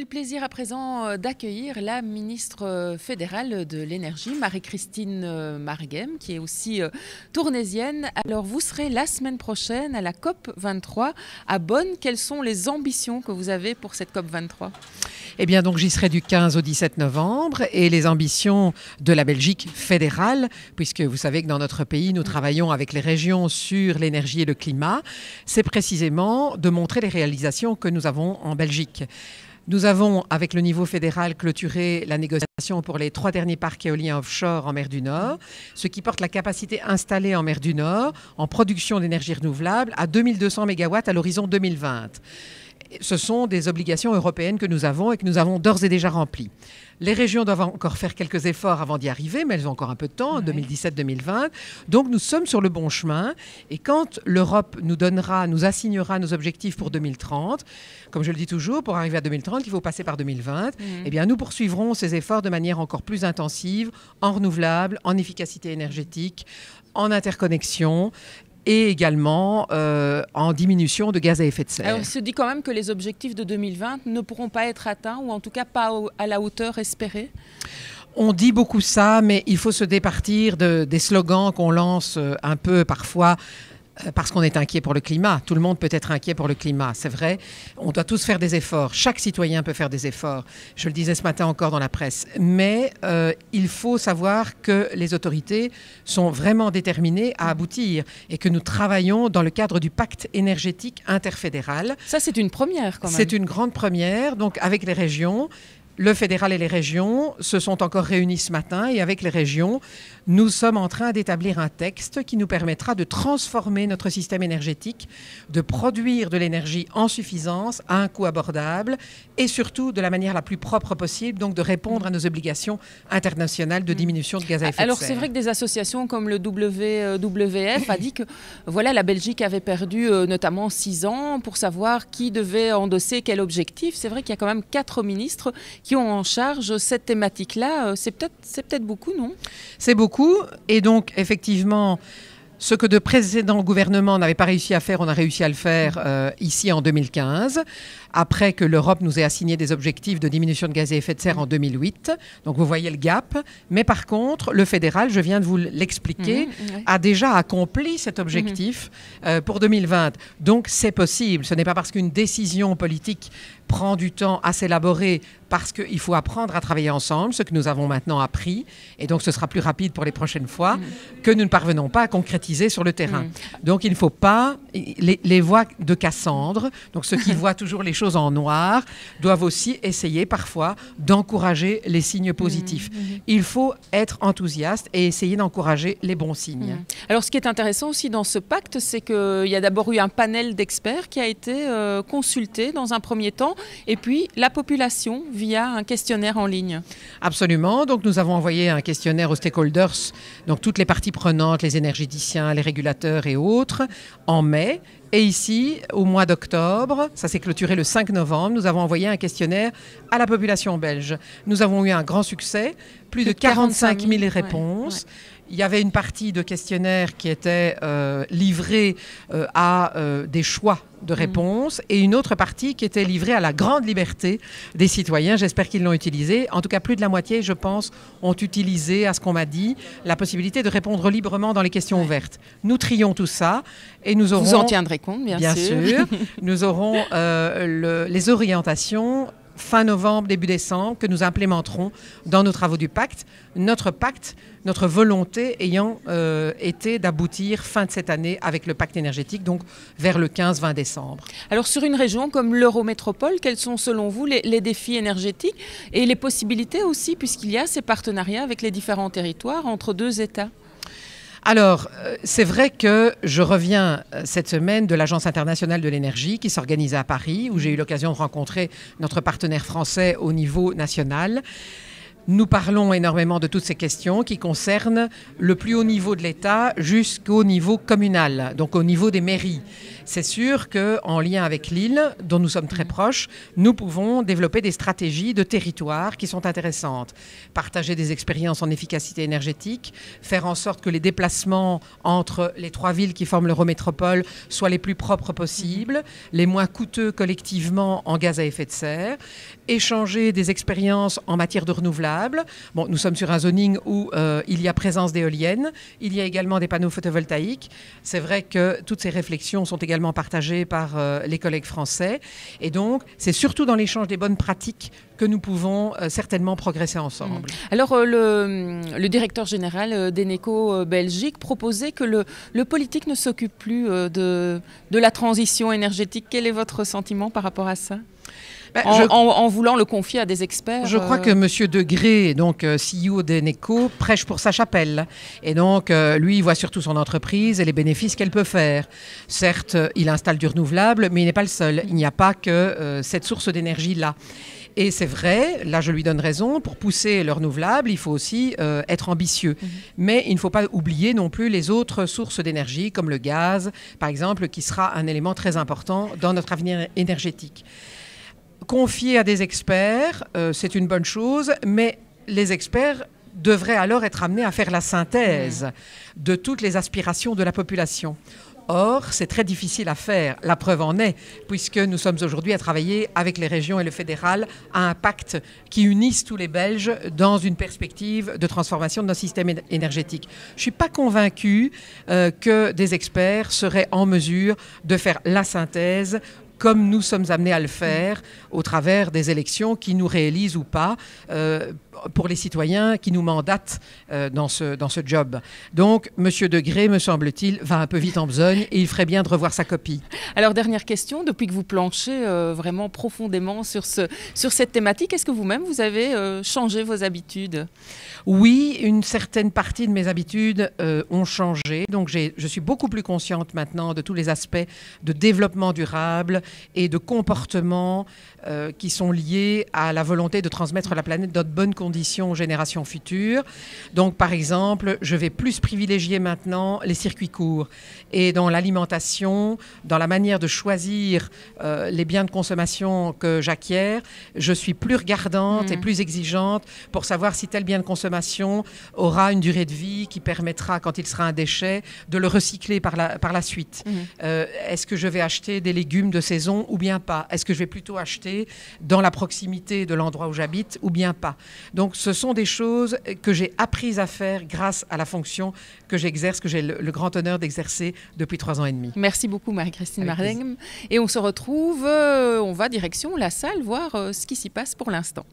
le plaisir à présent euh, d'accueillir la ministre euh, fédérale de l'énergie, Marie-Christine euh, Marguem, qui est aussi tournésienne. Alors, vous serez la semaine prochaine à la COP 23 à Bonn. Quelles sont les ambitions que vous avez pour cette COP 23 eh bien, donc, j'y serai du 15 au 17 novembre et les ambitions de la Belgique fédérale, puisque vous savez que dans notre pays, nous travaillons avec les régions sur l'énergie et le climat, c'est précisément de montrer les réalisations que nous avons en Belgique. Nous avons, avec le niveau fédéral, clôturé la négociation pour les trois derniers parcs éoliens offshore en mer du Nord, ce qui porte la capacité installée en mer du Nord en production d'énergie renouvelable à 2200 MW à l'horizon 2020 ce sont des obligations européennes que nous avons et que nous avons d'ores et déjà remplies. Les régions doivent encore faire quelques efforts avant d'y arriver, mais elles ont encore un peu de temps, 2017-2020. Donc nous sommes sur le bon chemin. Et quand l'Europe nous donnera, nous assignera nos objectifs pour 2030, comme je le dis toujours, pour arriver à 2030, il faut passer par 2020. Mmh. Eh bien, nous poursuivrons ces efforts de manière encore plus intensive, en renouvelable, en efficacité énergétique, en interconnexion et également euh, en diminution de gaz à effet de serre. Alors, se dit quand même que les objectifs de 2020 ne pourront pas être atteints, ou en tout cas pas à la hauteur espérée on dit beaucoup ça, mais il faut se départir de, des slogans qu'on lance euh, un peu parfois euh, parce qu'on est inquiet pour le climat. Tout le monde peut être inquiet pour le climat, c'est vrai. On doit tous faire des efforts. Chaque citoyen peut faire des efforts. Je le disais ce matin encore dans la presse. Mais euh, il faut savoir que les autorités sont vraiment déterminées à aboutir et que nous travaillons dans le cadre du pacte énergétique interfédéral. Ça, c'est une première C'est une grande première, donc avec les régions le fédéral et les régions se sont encore réunis ce matin et avec les régions, nous sommes en train d'établir un texte qui nous permettra de transformer notre système énergétique, de produire de l'énergie en suffisance à un coût abordable et surtout de la manière la plus propre possible, donc de répondre à nos obligations internationales de mm. diminution de gaz à ah, effet de serre. Alors c'est vrai que des associations comme le WWF euh, a dit que voilà, la Belgique avait perdu euh, notamment six ans pour savoir qui devait endosser quel objectif. C'est vrai qu'il y a quand même quatre ministres qui qui ont en charge cette thématique-là. Euh, c'est peut-être peut beaucoup, non C'est beaucoup, et donc effectivement. Ce que de précédents gouvernements n'avaient pas réussi à faire, on a réussi à le faire mm. euh, ici en 2015, après que l'Europe nous ait assigné des objectifs de diminution de gaz à effet de serre en 2008. Mm. Donc vous voyez le gap. Mais par contre, le fédéral, je viens de vous l'expliquer, mm, a déjà accompli cet objectif mm-hmm. euh, pour 2020. Donc c'est possible. Ce n'est pas parce qu'une décision politique prend du temps à s'élaborer, parce qu'il faut apprendre à travailler ensemble, ce que nous avons maintenant appris, et donc ce sera plus rapide pour les prochaines fois, mm. que nous ne parvenons pas à concrétiser sur le terrain. Mm. Donc il ne faut pas, les, voix de Cassandre, donc ceux qui voient toujours les choses en noir, doivent aussi essayer parfois d'encourager les signes positifs. Mm, il faut être enthousiaste et essayer d'encourager les bons signes. Alors ce qui est intéressant aussi dans ce pacte, c'est qu'il y a d'abord eu un panel d'experts qui a été euh, consulté dans un premier temps, et puis la population via un questionnaire en ligne. Absolument. Donc nous avons envoyé un questionnaire aux stakeholders, donc toutes les parties prenantes, les énergéticiens, les régulateurs et autres, en mai. Et ici, au mois d'octobre, ça s'est clôturé le 5 novembre, nous avons envoyé un questionnaire à la population belge. Nous avons eu un grand succès, plus, de 45 000, réponses il y avait une partie de questionnaire qui était euh, livrée euh, à euh, des choix de mm. réponse et une autre partie qui était livrée à la grande liberté des citoyens. J'espère qu'ils l'ont utilisé. En tout cas, plus de la moitié, je pense, ont utilisé, à ce qu'on m'a dit, la possibilité de répondre librement dans les questions ouvertes. Nous trions tout ça et nous aurons... Vous en tiendrez compte, bien, bien sûr. nous aurons les orientations fin novembre, début décembre, que nous implémenterons dans nos travaux du pacte. Notre pacte, notre volonté ayant euh, été d'aboutir fin de cette année avec le pacte énergétique, donc vers le 15-20 décembre. Alors sur une région comme l'Eurométropole, quels sont selon vous les, défis énergétiques et les possibilités aussi, puisqu'il y a ces partenariats avec les différents territoires entre deux États alors, euh, c'est vrai que je reviens euh, cette semaine de l'Agence internationale de l'énergie qui s'organise à Paris, où j'ai eu l'occasion de rencontrer notre partenaire français au niveau national. Nous parlons énormément de toutes ces questions qui concernent le plus haut niveau de l'État jusqu'au niveau communal, donc au niveau des mairies. C'est sûr qu'en lien avec l'île, dont nous sommes très mhm. proches, nous pouvons développer des stratégies de territoire qui sont intéressantes. Partager des expériences en efficacité énergétique, faire en sorte que les déplacements entre les trois villes qui forment l'euro-métropole soient les plus propres possibles, mhm. les moins coûteux collectivement en gaz à effet de serre, échanger des expériences en matière de renouvelables. Bon, nous sommes sur un zoning où euh, il y a présence d'éoliennes, il y a également des panneaux photovoltaïques. C'est vrai que toutes ces réflexions sont également partagées par euh, les collègues français. Et donc, c'est surtout dans l'échange des bonnes pratiques que nous pouvons euh, certainement progresser ensemble. Mm. Alors, le, directeur général d'Eneco Belgique proposait que le, politique ne s'occupe plus de, de la transition énergétique. Quel est votre sentiment par rapport à ça bah, en, voulant le confier à des experts. Je crois euh, que Monsieur Degré, donc euh, CEO d'Eneco, prêche pour sa chapelle. Et donc, euh, lui, il voit surtout son entreprise et les bénéfices qu'elle peut faire. Certes, il installe du renouvelable, mais il n'est pas le seul. Il n'y a pas que cette source d'énergie-là. Et c'est vrai, là je lui donne raison, pour pousser le renouvelable, il faut aussi être ambitieux. Mhm. Mais il ne faut pas oublier non plus les autres sources d'énergie, comme le gaz, par exemple, qui sera un élément très important dans notre avenir énergétique confier à des experts, euh, c'est une bonne chose, mais les experts devraient alors être amenés à faire la synthèse mm. de toutes les aspirations de la population. Or, c'est très difficile à faire. La preuve en est, puisque nous sommes aujourd'hui à travailler avec les régions et le fédéral à un pacte qui unisse tous les Belges dans une perspective de transformation de notre système énergétique. Je ne suis pas convaincu euh, que des experts seraient en mesure de faire la synthèse comme nous sommes amenés à le faire au travers des élections qui nous réalisent ou pas. Euh, pour les citoyens qui nous mandatent euh, dans, ce, dans ce job. Donc, M. Degré, me semble-t-il, va un peu vite en besogne et il ferait bien de revoir sa copie. Alors, dernière question, depuis que vous planchez euh, vraiment profondément sur, ce, sur cette thématique, est-ce que vous-même, vous avez euh, changé vos habitudes Oui, une certaine partie de mes habitudes ont changé. Donc, je suis beaucoup plus consciente maintenant de tous les aspects de développement durable et de comportements qui sont liés à la volonté de transmettre la planète d'autres bonnes conditions conditions générations futures. Donc, par exemple, je vais plus privilégier maintenant les circuits courts. Et dans l'alimentation, dans la manière de choisir euh, les biens de consommation que j'acquiers, je suis plus regardante et mmh. plus exigeante pour savoir si tel bien de consommation aura une durée de vie qui permettra, quand il sera un déchet, de le recycler par la, par la suite. Mmh. Euh, est-ce que je vais acheter des légumes de saison ou bien pas Est-ce que je vais plutôt acheter dans la proximité de l'endroit où j'habite ou bien pas donc ce sont des choses que j'ai apprises à faire grâce à la fonction que j'exerce, que j'ai le, grand honneur d'exercer depuis trois ans et demi. Merci beaucoup Marie-Christine Mardeng, Et on se retrouve, euh, on va direction la salle voir euh, ce qui s'y passe pour l'instant.